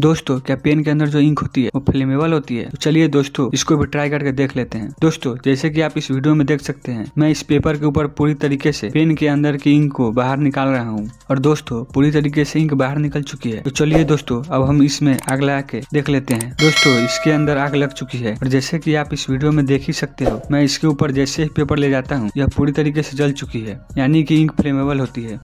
दोस्तों क्या पेन के अंदर जो इंक होती है वो फ्लेमेबल होती है तो चलिए दोस्तों इसको भी ट्राई करके देख लेते हैं दोस्तों जैसे कि आप इस वीडियो में देख सकते हैं मैं इस पेपर के ऊपर पूरी तरीके से पेन के अंदर की इंक को बाहर निकाल रहा हूँ और दोस्तों पूरी तरीके से इंक बाहर निकल चुकी है तो चलिए दोस्तों अब हम इसमें आग लगा के देख लेते हैं दोस्तों इसके अंदर आग लग चुकी है और जैसे की आप इस वीडियो में देख ही सकते हो मैं इसके ऊपर जैसे ही पेपर ले जाता हूँ यह पूरी तरीके से जल चुकी है यानी की इंक फ्लेमेबल होती है